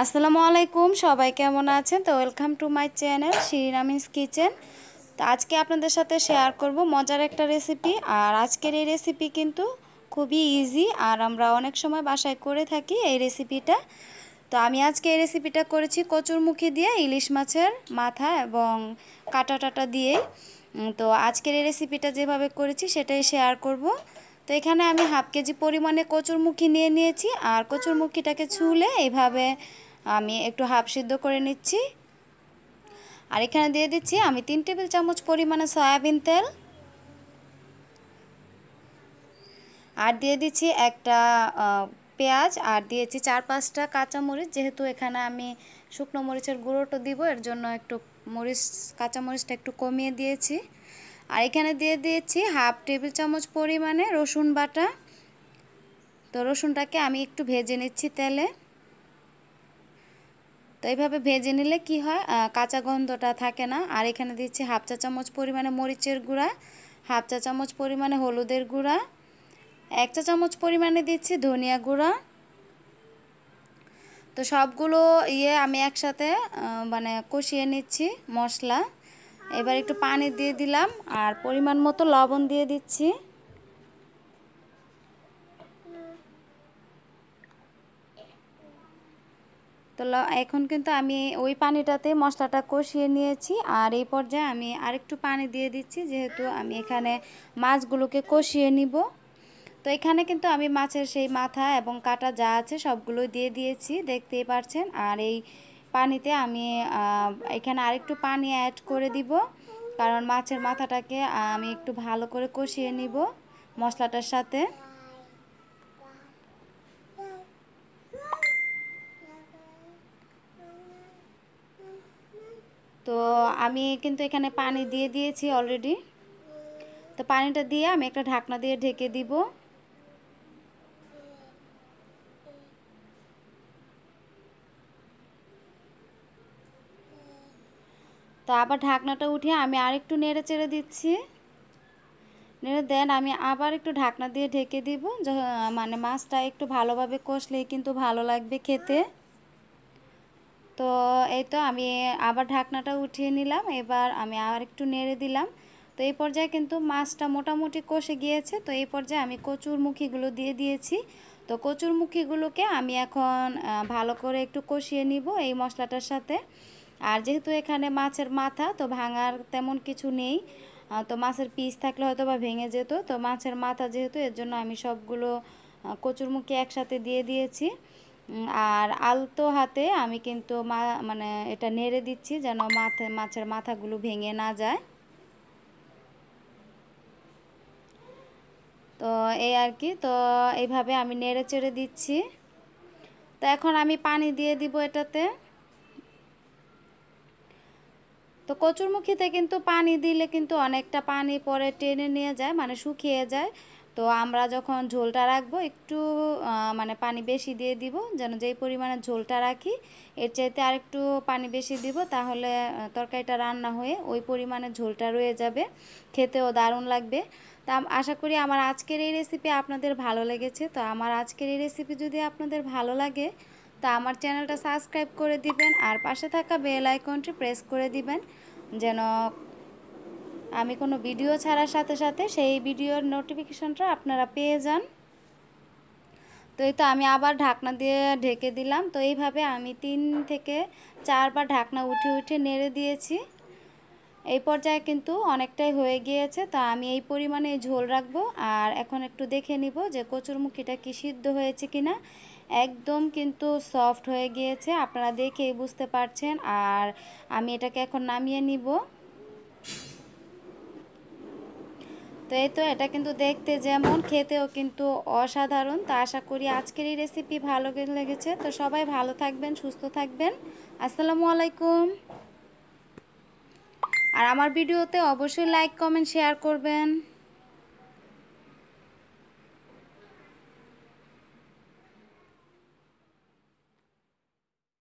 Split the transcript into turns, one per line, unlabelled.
আসসালামু আলাইকুম সবাই কেমন আছেন তো ওয়েলকাম টু মাই চ্যানেল শ্রীরামিন্স কিচেন তো আজকে আপনাদের সাথে শেয়ার করব মজার একটা রেসিপি আর আজকের এই রেসিপি কিন্তু খুবই ইজি আর আমরা অনেক সময় বাসায় করে থাকি এই রেসিপিটা তো আমি আজকে এই রেসিপিটা করেছি কচুরমুখী দিয়ে ইলিশ মাছের মাথা এবং কাটা টাটা দিয়ে তো আজকের এই রেসিপিটা যেভাবে করেছি সেটাই শেয়ার করব তো এখানে আমি হাফ কেজি পরিমাণে কচুরমুখী নিয়ে নিয়েছি আর কচুরমুখীটাকে ছুলে এভাবে আমি একটু হাফ সিদ্ধ করে নিচ্ছি আর এখানে দিয়ে দিচ্ছি আমি তিন টেবিল চামচ পরিমাণে সয়াবিন তেল আর দিয়ে দিচ্ছি একটা পেঁয়াজ আর দিয়েছি চার পাঁচটা কাঁচামরিচ যেহেতু এখানে আমি শুকনো মরিচের গুঁড়োটা দিব এর জন্য একটু মরিচ কাঁচামরিচটা একটু কমিয়ে দিয়েছি আর এখানে দিয়ে দিয়েছি হাফ টেবিল চামচ পরিমাণে রসুন বাটা তো রসুনটাকে আমি একটু ভেজে নিচ্ছি তেলে তো এইভাবে ভেজে নিলে কি হয় কাঁচা গন্ধটা থাকে না আর এখানে দিচ্ছি হাফ চা চামচ পরিমাণে মরিচের গুঁড়া হাফ চা চামচ পরিমাণে হলুদের গুঁড়া এক চা চামচ পরিমাণে দিচ্ছি ধনিয়া গুঁড়া তো সবগুলো ইয়ে আমি একসাথে মানে কষিয়ে নিচ্ছি মশলা এবার একটু পানি দিয়ে দিলাম আর পরিমাণ মতো লবণ দিয়ে দিচ্ছি তো এখন কিন্তু আমি ওই পানিটাতে মশলাটা কষিয়ে নিয়েছি আর এই পর্যায়ে আমি আরেকটু পানি দিয়ে দিচ্ছি যেহেতু আমি এখানে মাছগুলোকে কষিয়ে নিব তো এখানে কিন্তু আমি মাছের সেই মাথা এবং কাটা যা আছে সবগুলো দিয়ে দিয়েছি দেখতেই পারছেন আর এই পানিতে আমি এখানে আরেকটু পানি অ্যাড করে দিব কারণ মাছের মাথাটাকে আমি একটু ভালো করে কষিয়ে নিব মশলাটার সাথে তো আমি কিন্তু এখানে পানি দিয়ে দিয়েছি অলরেডি তো পানিটা দিয়ে আমি একটা ঢাকনা দিয়ে ঢেকে দিব তো আবার ঢাকনাটা উঠিয়ে আমি আর একটু নেড়ে চেড়ে দিচ্ছি নেড়ে দেন আমি আবার একটু ঢাকনা দিয়ে ঢেকে দিব মানে মাছটা একটু ভালোভাবে কষলেই কিন্তু ভালো লাগবে খেতে তো এই তো আমি আবার ঢাকনাটা উঠিয়ে নিলাম এবার আমি আর একটু নেড়ে দিলাম তো এই পর্যায়ে কিন্তু মাছটা মোটামুটি কষে গিয়েছে তো এই পর্যায়ে আমি কচুরমুখীগুলো দিয়ে দিয়েছি তো কচুরমুখীগুলোকে আমি এখন ভালো করে একটু কষিয়ে নিব এই মশলাটার সাথে আর যেহেতু এখানে মাছের মাথা তো ভাঙার তেমন কিছু নেই তো মাছের পিস থাকলে হয়তো বা ভেঙে যেত তো মাছের মাথা যেহেতু এর জন্য আমি সবগুলো কচুরমুখী একসাথে দিয়ে দিয়েছি আর আলতো হাতে আমি কিন্তু মা মানে এটা নেড়ে দিচ্ছি যেন মাথা মাছের মাথাগুলো ভেঙে না যায় তো এই আর কি তো এইভাবে আমি নেড়ে চেড়ে দিচ্ছি তো এখন আমি পানি দিয়ে দিব এটাতে তো কচুরমুখিতে কিন্তু পানি দিলে কিন্তু অনেকটা পানি পরে টেনে নিয়ে যায় মানে শুকিয়ে যায় তো আমরা যখন ঝোলটা রাখবো একটু মানে পানি বেশি দিয়ে দিব যেন যেই পরিমাণে ঝোলটা রাখি এর চাইতে আর একটু পানি বেশি দিব তাহলে তরকারিটা রান্না হয়ে ওই পরিমাণে ঝোলটা রয়ে যাবে খেতেও দারুণ লাগবে তা আশা করি আমার আজকের এই রেসিপি আপনাদের ভালো লেগেছে তো আমার আজকের এই রেসিপি যদি আপনাদের ভালো লাগে তা আমার চ্যানেলটা সাবস্ক্রাইব করে দিবেন আর পাশে থাকা বেল আইকনটি প্রেস করে দিবেন যেন আমি কোনো ভিডিও ছাড়ার সাথে সাথে সেই ভিডিওর নোটিফিকেশনটা আপনারা পেয়ে যান তো এই তো আমি আবার ঢাকনা দিয়ে ঢেকে দিলাম তো এইভাবে আমি তিন থেকে চারবার ঢাকনা উঠে উঠে নেড়ে দিয়েছি এই পর্যায়ে কিন্তু অনেকটাই হয়ে গিয়েছে তা আমি এই পরিমাণে ঝোল রাখবো আর এখন একটু দেখে নিব যে কচুরমুখিটা কি সিদ্ধ হয়েছে কিনা একদম কিন্তু সফট হয়ে গিয়েছে আপনারা দেখেই বুঝতে পারছেন আর আমি এটাকে এখন নামিয়ে নিব তো এই তো এটা কিন্তু দেখতে যেমন খেতেও কিন্তু অসাধারণ তা আশা করি আজকের এই রেসিপি ভালো লেগেছে তো সবাই ভালো থাকবেন সুস্থ থাকবেন আসসালামু আলাইকুম আর আমার ভিডিওতে অবশ্যই লাইক কমেন্ট শেয়ার করবেন